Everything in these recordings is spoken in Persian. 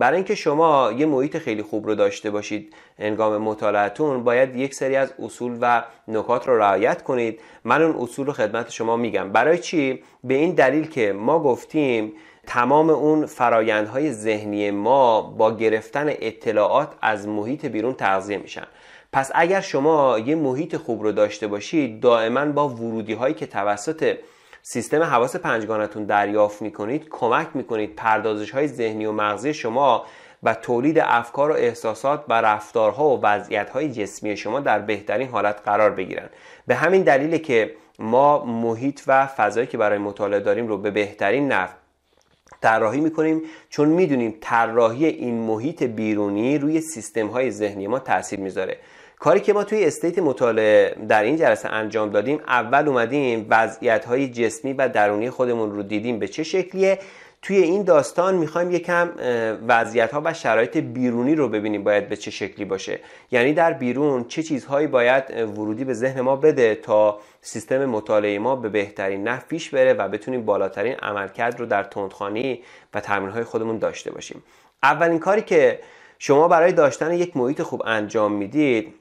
برای اینکه شما یه محیط خیلی خوب رو داشته باشید انگام مطالعتون باید یک سری از اصول و نکات رو رعایت کنید من اون اصول رو خدمت شما میگم برای چی به این دلیل که ما گفتیم تمام اون فرایندهای ذهنی ما با گرفتن اطلاعات از محیط بیرون تغذیه میشن پس اگر شما یه محیط خوب رو داشته باشید دائما با ورودی هایی که توسط سیستم حواس پنجگانتون دریافت میکنید کمک میکنید پردازش های ذهنی و مغزی شما و تولید افکار و احساسات و رفتارها و وضعیتهای جسمی شما در بهترین حالت قرار بگیرن به همین دلیله که ما محیط و فضایی که برای مطالعه داریم رو به بهترین نفع طراحی میکنیم چون میدونیم طراحی این محیط بیرونی روی سیستم های ذهنی ما تاثیر میذاره کاری که ما توی استیت مطالعه در این جلسه انجام دادیم اول اومدیم وضعیت های جسمی و درونی خودمون رو دیدیم به چه شکلیه توی این داستان میخوایم یکم وضعیت ها و شرایط بیرونی رو ببینیم باید به چه شکلی باشه یعنی در بیرون چه چیزهایی باید ورودی به ذهن ما بده تا سیستم مطالعه ما به بهترین نحو پیش بره و بتونیم بالاترین عملکرد رو در تندخانی و های خودمون داشته باشیم اولین کاری که شما برای داشتن یک محیط خوب انجام میدید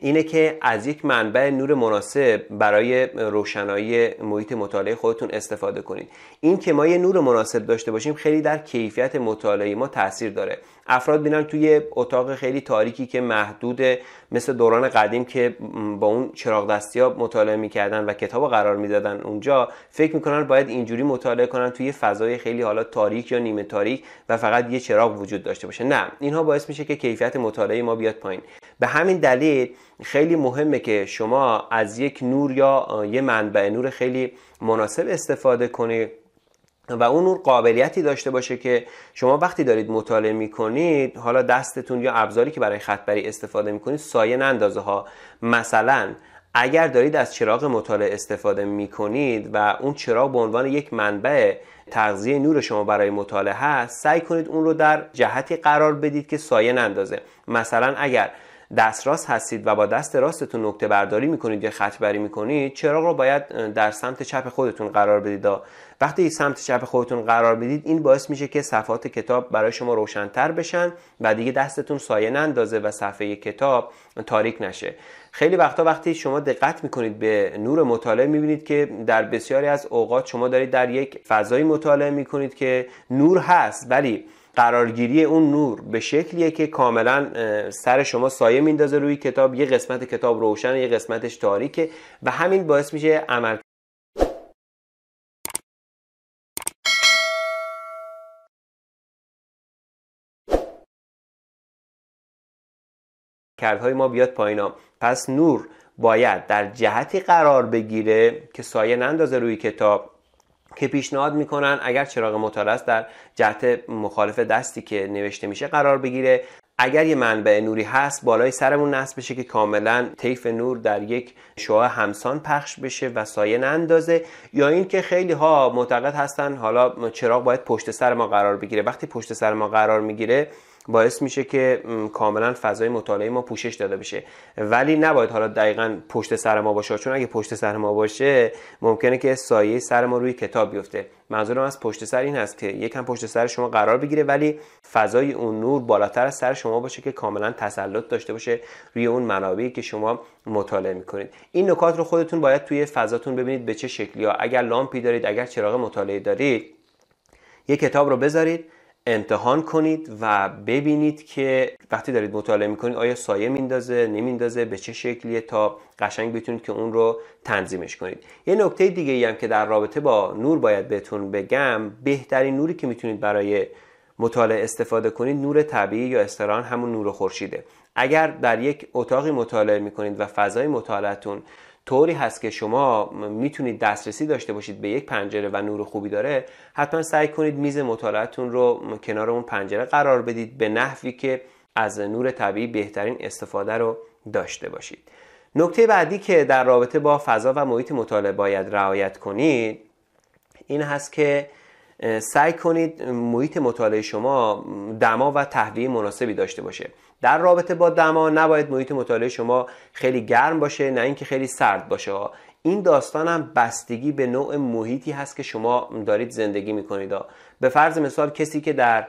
اینه که از یک منبع نور مناسب برای روشنایی محیط مطالعه خودتون استفاده کنید این که ما یه نور مناسب داشته باشیم خیلی در کیفیت مطالعه ما تاثیر داره افراد بینن توی اتاق خیلی تاریکی که محدود مثل دوران قدیم که با اون چراغ دستی ها مطالعه میکردن و کتاب قرار میدادن اونجا فکر میکنن باید اینجوری مطالعه کنن توی فضای خیلی حالا تاریک یا نیمه تاریک و فقط یه چراغ وجود داشته باشه نه اینها باعث میشه که کیفیت مطالعه ما بیاد پایین به همین دلیل خیلی مهمه که شما از یک نور یا یه منبع نور خیلی مناسب استفاده کنید و اون نور قابلیتی داشته باشه که شما وقتی دارید مطالعه میکنید حالا دستتون یا ابزاری که برای خطبری استفاده میکنید سایه نندازه ها مثلا اگر دارید از چراغ مطالعه استفاده میکنید و اون چراغ به عنوان یک منبع تغذیه نور شما برای مطالعه هست سعی کنید اون رو در جهتی قرار بدید که سایه نندازه مثلا اگر دست راست هستید و با دست راستتون نکته برداری میکنید یا خط بری میکنید چراغ رو باید در سمت چپ خودتون قرار بدید وقتی سمت چپ خودتون قرار بدید این باعث میشه که صفحات کتاب برای شما روشنتر بشن و دیگه دستتون سایه نندازه و صفحه کتاب تاریک نشه خیلی وقتا وقتی شما دقت میکنید به نور مطالعه میبینید که در بسیاری از اوقات شما دارید در یک فضایی مطالعه میکنید که نور هست ولی قرارگیری اون نور به شکلیه که کاملا سر شما سایه میندازه روی کتاب یه قسمت کتاب روشن یه قسمتش تاریکه و همین باعث میشه عمل کردهای ما بیاد پایین پس نور باید در جهتی قرار بگیره که سایه نندازه روی کتاب که پیشنهاد میکنن اگر چراغ موتورس در جهت مخالف دستی که نوشته میشه قرار بگیره اگر یه منبع نوری هست بالای سرمون نصب بشه که کاملا طیف نور در یک شعاع همسان پخش بشه و سایه نندازه یا اینکه خیلی ها معتقد هستن حالا چراغ باید پشت سر ما قرار بگیره وقتی پشت سر ما قرار میگیره باعث میشه که کاملا فضای مطالعه ما پوشش داده بشه ولی نباید حالا دقیقا پشت سر ما باشه چون اگه پشت سر ما باشه ممکنه که سایه سر ما روی کتاب بیفته منظورم از پشت سر این هست که یکم پشت سر شما قرار بگیره ولی فضای اون نور بالاتر از سر شما باشه که کاملا تسلط داشته باشه روی اون منابعی که شما مطالعه میکنید این نکات رو خودتون باید توی فضاتون ببینید به چه شکلی ها اگر لامپی دارید اگر چراغ مطالعه دارید یه کتاب رو بذارید امتحان کنید و ببینید که وقتی دارید مطالعه میکنید آیا سایه میندازه نمیندازه به چه شکلیه تا قشنگ بتونید که اون رو تنظیمش کنید یه نکته دیگه ای هم که در رابطه با نور باید بهتون بگم بهترین نوری که میتونید برای مطالعه استفاده کنید نور طبیعی یا استران همون نور خورشیده اگر در یک اتاقی مطالعه میکنید و فضای مطالعتون طوری هست که شما میتونید دسترسی داشته باشید به یک پنجره و نور خوبی داره حتما سعی کنید میز مطالعتون رو کنار اون پنجره قرار بدید به نحوی که از نور طبیعی بهترین استفاده رو داشته باشید نکته بعدی که در رابطه با فضا و محیط مطالعه باید رعایت کنید این هست که سعی کنید محیط مطالعه شما دما و تهویه مناسبی داشته باشه در رابطه با دما نباید محیط مطالعه شما خیلی گرم باشه نه اینکه خیلی سرد باشه این داستان هم بستگی به نوع محیطی هست که شما دارید زندگی میکنید به فرض مثال کسی که در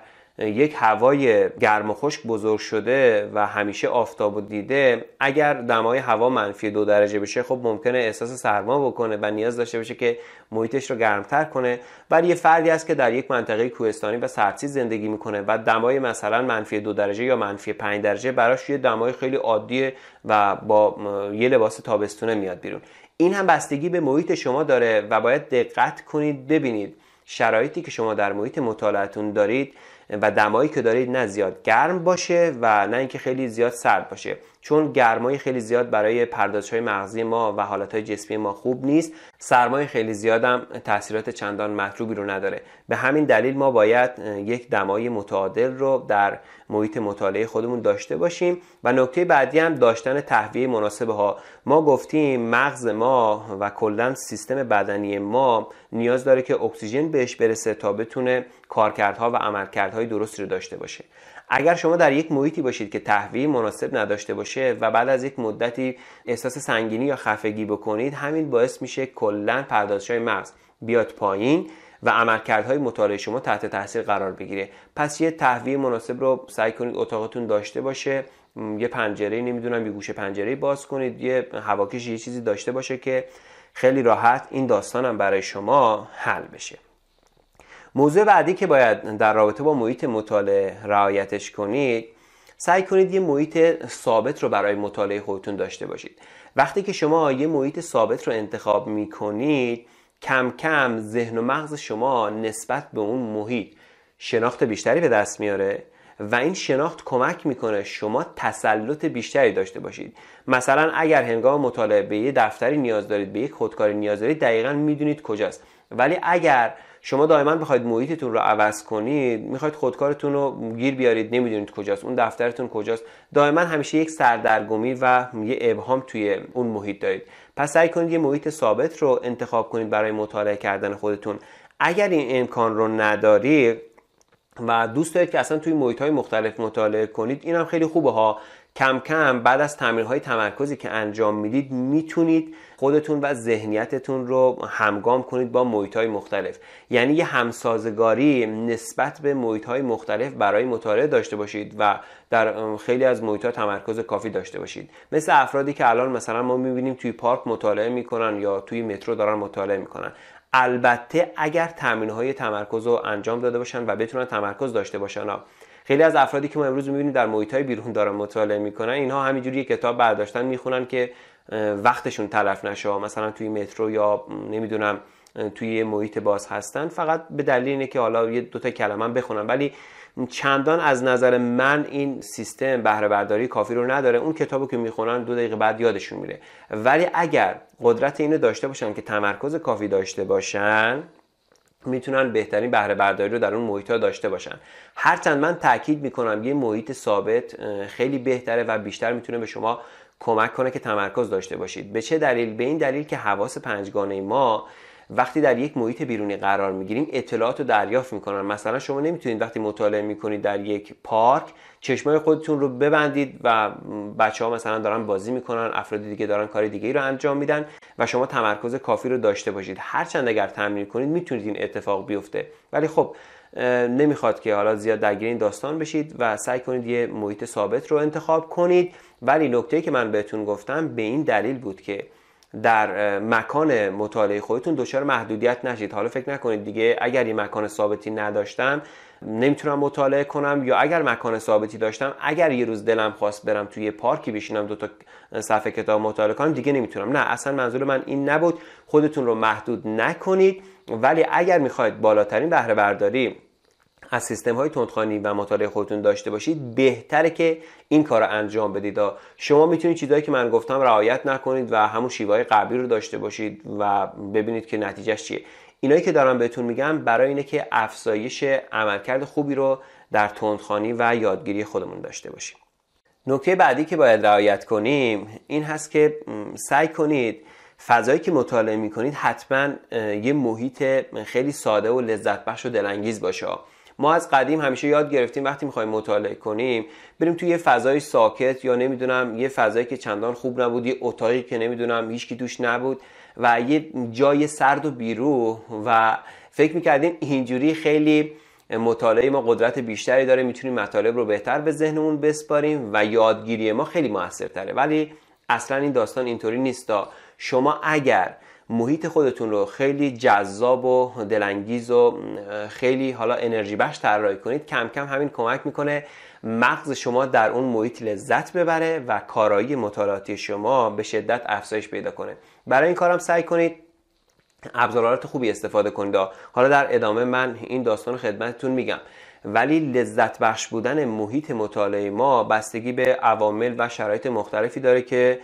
یک هوای گرم و خشک بزرگ شده و همیشه آفتاب و دیده اگر دمای هوا منفی دو درجه بشه خب ممکنه احساس سرما بکنه و نیاز داشته باشه که محیطش رو گرمتر کنه ولی یه فردی است که در یک منطقه کوهستانی و سرسی زندگی میکنه و دمای مثلا منفی دو درجه یا منفی 5 درجه براش یه دمای خیلی عادیه و با یه لباس تابستونه میاد بیرون این هم بستگی به محیط شما داره و باید دقت کنید ببینید شرایطی که شما در محیط مطالعتون دارید و دمایی که دارید نه زیاد گرم باشه و نه اینکه خیلی زیاد سرد باشه چون گرمای خیلی زیاد برای پردازش های مغزی ما و حالت های جسمی ما خوب نیست سرمای خیلی زیاد هم تاثیرات چندان مطلوبی رو نداره به همین دلیل ما باید یک دمای متعادل رو در محیط مطالعه خودمون داشته باشیم و نکته بعدی هم داشتن تهویه مناسب ها ما گفتیم مغز ما و کلا سیستم بدنی ما نیاز داره که اکسیژن بهش برسه تا بتونه کارکردها و عملکردهای درستی رو داشته باشه اگر شما در یک محیطی باشید که تهویه مناسب نداشته باشه و بعد از یک مدتی احساس سنگینی یا خفگی بکنید همین باعث میشه کلا پردازش های مغز بیاد پایین و عملکردهای مطالعه شما تحت تاثیر قرار بگیره پس یه تهویه مناسب رو سعی کنید اتاقتون داشته باشه یه پنجره نمیدونم یه گوشه پنجره باز کنید یه هواکش یه چیزی داشته باشه که خیلی راحت این داستانم برای شما حل بشه موضوع بعدی که باید در رابطه با محیط مطالعه رعایتش کنید سعی کنید یه محیط ثابت رو برای مطالعه خودتون داشته باشید وقتی که شما یه محیط ثابت رو انتخاب می کنید کم کم ذهن و مغز شما نسبت به اون محیط شناخت بیشتری به دست میاره و این شناخت کمک میکنه شما تسلط بیشتری داشته باشید مثلا اگر هنگام مطالعه به یه دفتری نیاز دارید به یک خودکاری نیاز دارید دقیقا میدونید کجاست ولی اگر شما دائما بخواید محیطتون رو عوض کنید میخواید خودکارتون رو گیر بیارید نمیدونید کجاست اون دفترتون کجاست دائما همیشه یک سردرگمی و یه ابهام توی اون محیط دارید پس سعی کنید یه محیط ثابت رو انتخاب کنید برای مطالعه کردن خودتون اگر این امکان رو ندارید و دوست دارید که اصلا توی محیط های مختلف مطالعه کنید این هم خیلی خوبه ها کم کم بعد از تمرینهای تمرکزی که انجام میدید میتونید خودتون و ذهنیتتون رو همگام کنید با محیط های مختلف یعنی یه همسازگاری نسبت به محیط های مختلف برای مطالعه داشته باشید و در خیلی از محیط تمرکز کافی داشته باشید مثل افرادی که الان مثلا ما میبینیم توی پارک مطالعه میکنن یا توی مترو دارن مطالعه میکنن البته اگر تمرین های تمرکز رو انجام داده باشن و بتونن تمرکز داشته باشن خیلی از افرادی که ما امروز میبینیم در محیطهای بیرون دارن مطالعه میکنن اینها همینجوری کتاب برداشتن میخونن که وقتشون تلف نشه مثلا توی مترو یا نمیدونم توی محیط باز هستن فقط به دلیل اینه که حالا یه دوتا کلمه بخونن ولی چندان از نظر من این سیستم بهره برداری کافی رو نداره اون کتابو که میخونن دو دقیقه بعد یادشون میره ولی اگر قدرت اینو داشته باشن که تمرکز کافی داشته باشن میتونن بهترین بهره رو در اون محیط ها داشته باشن هرچند من تاکید میکنم یه محیط ثابت خیلی بهتره و بیشتر میتونه به شما کمک کنه که تمرکز داشته باشید به چه دلیل به این دلیل که حواس پنجگانه ما وقتی در یک محیط بیرونی قرار میگیریم اطلاعات رو دریافت میکنن مثلا شما نمیتونید وقتی مطالعه میکنید در یک پارک چشمای خودتون رو ببندید و بچه ها مثلا دارن بازی میکنن افراد دیگه دارن کار دیگه ای رو انجام میدن و شما تمرکز کافی رو داشته باشید هرچند اگر تمرین کنید میتونید این اتفاق بیفته ولی خب نمیخواد که حالا زیاد درگیر این داستان بشید و سعی کنید یه محیط ثابت رو انتخاب کنید ولی نکته که من بهتون گفتم به این دلیل بود که در مکان مطالعه خودتون دچار محدودیت نشید حالا فکر نکنید دیگه اگر یه مکان ثابتی نداشتم نمیتونم مطالعه کنم یا اگر مکان ثابتی داشتم اگر یه روز دلم خواست برم توی پارکی بشینم دو تا صفحه کتاب مطالعه کنم دیگه نمیتونم نه اصلا منظور من این نبود خودتون رو محدود نکنید ولی اگر میخواید بالاترین بهره برداری از سیستم های تندخانی و مطالعه خودتون داشته باشید بهتره که این کار رو انجام بدید شما میتونید چیزایی که من گفتم رعایت نکنید و همون شیوه قبلی رو داشته باشید و ببینید که نتیجهش چیه اینایی که دارم بهتون میگم برای اینه که افزایش عملکرد خوبی رو در تندخانی و یادگیری خودمون داشته باشیم نکته بعدی که باید رعایت کنیم این هست که سعی کنید فضایی که مطالعه میکنید حتما یه محیط خیلی ساده و لذت بخش و دلانگیز باشه ما از قدیم همیشه یاد گرفتیم وقتی میخوایم مطالعه کنیم بریم توی یه فضای ساکت یا نمیدونم یه فضایی که چندان خوب نبود یه اتاقی که نمیدونم هیچکی توش نبود و یه جای سرد و بیرو و فکر میکردیم اینجوری خیلی مطالعه ما قدرت بیشتری داره میتونیم مطالب رو بهتر به ذهنمون بسپاریم و یادگیری ما خیلی موثرتره ولی اصلا این داستان اینطوری نیست شما اگر محیط خودتون رو خیلی جذاب و دلانگیز و خیلی حالا انرژی بخش طراحی کنید کم کم همین کمک میکنه مغز شما در اون محیط لذت ببره و کارایی مطالعاتی شما به شدت افزایش پیدا کنه برای این کارم سعی کنید ابزارات خوبی استفاده کنید حالا در ادامه من این داستان خدمتتون میگم ولی لذت بخش بودن محیط مطالعه ما بستگی به عوامل و شرایط مختلفی داره که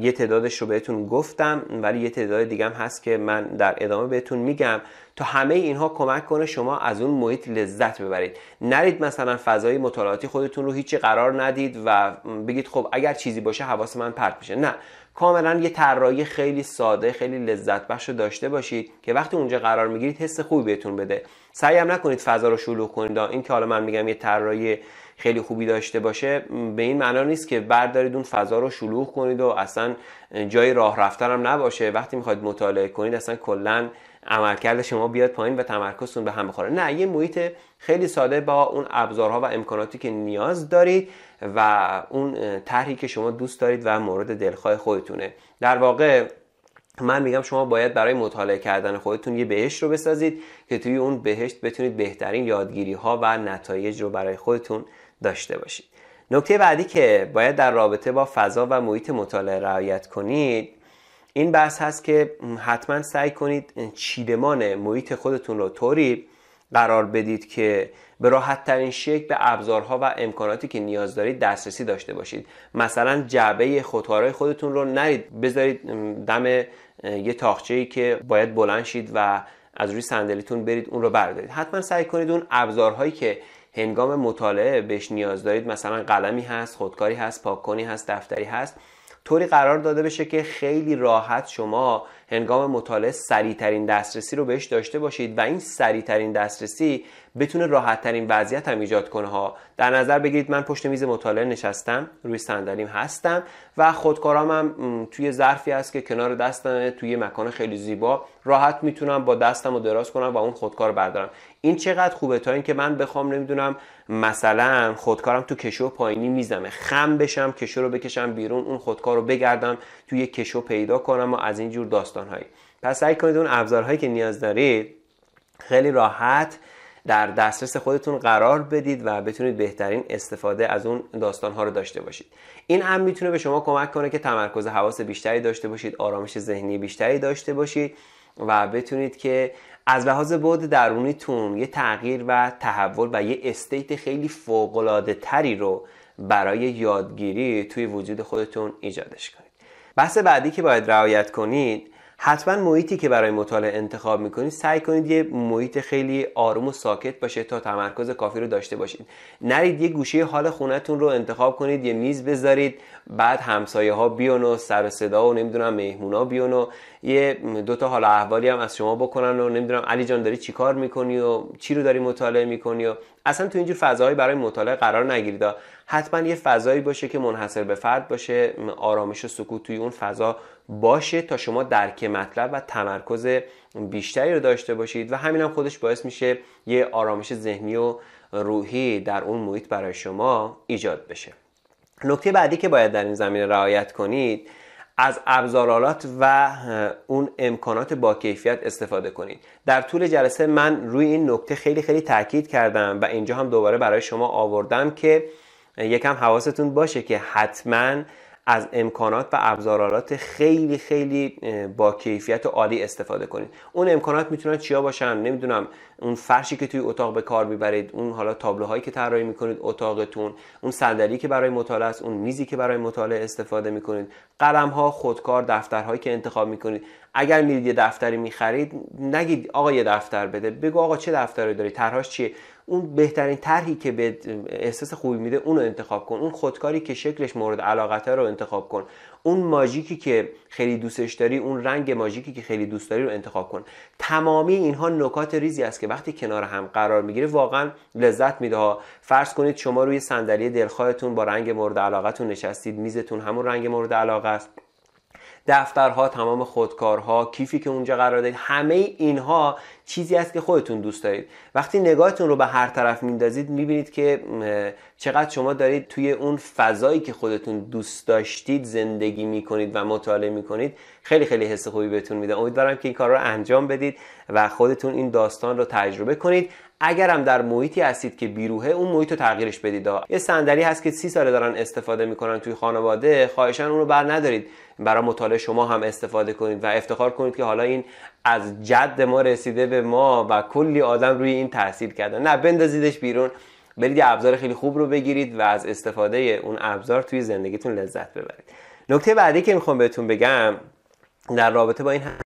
یه تعدادش رو بهتون گفتم ولی یه تعداد دیگه هم هست که من در ادامه بهتون میگم تا همه اینها کمک کنه شما از اون محیط لذت ببرید نرید مثلا فضای مطالعاتی خودتون رو هیچی قرار ندید و بگید خب اگر چیزی باشه حواس من پرت میشه نه کاملا یه طراحی خیلی ساده خیلی لذت بخش داشته باشید که وقتی اونجا قرار میگیرید حس خوبی بهتون بده سعی هم نکنید فضا رو شلوغ کنید این که حالا من میگم یه طراحی خیلی خوبی داشته باشه به این معنا نیست که بردارید اون فضا رو شلوغ کنید و اصلا جای راه رفتن هم نباشه وقتی میخواید مطالعه کنید اصلا کلا عملکرد شما بیاد پایین و تمرکزتون به هم بخوره نه یه محیط خیلی ساده با اون ابزارها و امکاناتی که نیاز دارید و اون طرحی که شما دوست دارید و مورد دلخواه خودتونه در واقع من میگم شما باید برای مطالعه کردن خودتون یه بهشت رو بسازید که توی اون بهشت بتونید بهترین یادگیری ها و نتایج رو برای خودتون داشته باشید نکته بعدی که باید در رابطه با فضا و محیط مطالعه رعایت کنید این بحث هست که حتما سعی کنید چیدمان محیط خودتون رو طوری قرار بدید که به راحت ترین شکل به ابزارها و امکاناتی که نیاز دارید دسترسی داشته باشید مثلا جعبه خودکارهای خودتون رو نرید بذارید دم یه تاخچه ای که باید بلند شید و از روی صندلیتون برید اون رو بردارید حتما سعی کنید اون ابزارهایی که هنگام مطالعه بهش نیاز دارید مثلا قلمی هست خودکاری هست پاککنی هست دفتری هست طوری قرار داده بشه که خیلی راحت شما هنگام مطالعه سریعترین دسترسی رو بهش داشته باشید و این سریعترین دسترسی بتونه راحت ترین وضعیت هم ایجاد کنه ها در نظر بگیرید من پشت میز مطالعه نشستم روی صندلیم هستم و خودکارام هم توی ظرفی هست که کنار دستم توی مکان خیلی زیبا راحت میتونم با دستم رو دراز کنم و اون خودکار بردارم این چقدر خوبه تا اینکه من بخوام نمیدونم مثلا خودکارم تو کشو پایینی میزمه خم بشم کشو رو بکشم بیرون اون خودکار رو بگردم توی کشو پیدا کنم و از داستان هایی. پس سعی کنید اون ابزارهایی که نیاز دارید خیلی راحت در دسترس خودتون قرار بدید و بتونید بهترین استفاده از اون ها رو داشته باشید این هم میتونه به شما کمک کنه که تمرکز حواس بیشتری داشته باشید آرامش ذهنی بیشتری داشته باشید و بتونید که از لحاظ بعد درونیتون یه تغییر و تحول و یه استیت خیلی فوقلاده تری رو برای یادگیری توی وجود خودتون ایجادش کنید بحث بعدی که باید رعایت کنید حتما محیطی که برای مطالعه انتخاب میکنید سعی کنید یه محیط خیلی آروم و ساکت باشه تا تمرکز کافی رو داشته باشید نرید یه گوشه حال خونتون رو انتخاب کنید یه میز بذارید بعد همسایه ها بیان و سر صدا و نمیدونم مهمونا بیان و یه دوتا حال احوالی هم از شما بکنن و نمیدونم علی جان داری کار میکنی و چی رو داری مطالعه میکنی و اصلا تو اینجور فضاهایی برای مطالعه قرار نگیرید حتما یه فضایی باشه که منحصر به فرد باشه آرامش و سکوت توی اون فضا باشه تا شما درک مطلب و تمرکز بیشتری رو داشته باشید و همین هم خودش باعث میشه یه آرامش ذهنی و روحی در اون محیط برای شما ایجاد بشه نکته بعدی که باید در این زمینه رعایت کنید از ابزارالات و اون امکانات با کیفیت استفاده کنید در طول جلسه من روی این نکته خیلی خیلی تاکید کردم و اینجا هم دوباره برای شما آوردم که یکم حواستون باشه که حتما از امکانات و ابزارالات خیلی خیلی با کیفیت و عالی استفاده کنید اون امکانات میتونن چیا باشن نمیدونم اون فرشی که توی اتاق به کار میبرید اون حالا تابلوهایی که طراحی میکنید اتاقتون اون صندلی که برای مطالعه است اون میزی که برای مطالعه استفاده میکنید قلم ها خودکار دفترهایی که انتخاب میکنید اگر میرید یه دفتری میخرید نگید آقا یه دفتر بده بگو آقا چه دفتری داری طرحش چیه اون بهترین طرحی که به احساس خوبی میده اون رو انتخاب کن اون خودکاری که شکلش مورد علاقته رو انتخاب کن اون ماژیکی که خیلی دوستش داری اون رنگ ماژیکی که خیلی دوست داری رو انتخاب کن تمامی اینها نکات ریزی است که وقتی کنار هم قرار میگیره واقعا لذت میده ها فرض کنید شما روی صندلی دلخواهتون با رنگ مورد علاقتون نشستید میزتون همون رنگ مورد علاقه است دفترها تمام خودکارها کیفی که اونجا قرار دارید همه اینها چیزی است که خودتون دوست دارید وقتی نگاهتون رو به هر طرف میندازید میبینید که چقدر شما دارید توی اون فضایی که خودتون دوست داشتید زندگی میکنید و مطالعه میکنید خیلی خیلی حس خوبی بهتون میده امیدوارم که این کار رو انجام بدید و خودتون این داستان رو تجربه کنید اگر هم در محیطی هستید که بیروهه اون محیط رو تغییرش بدید یه صندلی هست که سی ساله دارن استفاده میکنن توی خانواده خواهشان اون رو بر ندارید برای مطالعه شما هم استفاده کنید و افتخار کنید که حالا این از جد ما رسیده به ما و کلی آدم روی این تاثیر کردن نه بندازیدش بیرون برید یه ابزار خیلی خوب رو بگیرید و از استفاده اون ابزار توی زندگیتون لذت ببرید نکته بعدی که میخوام بهتون بگم در رابطه با این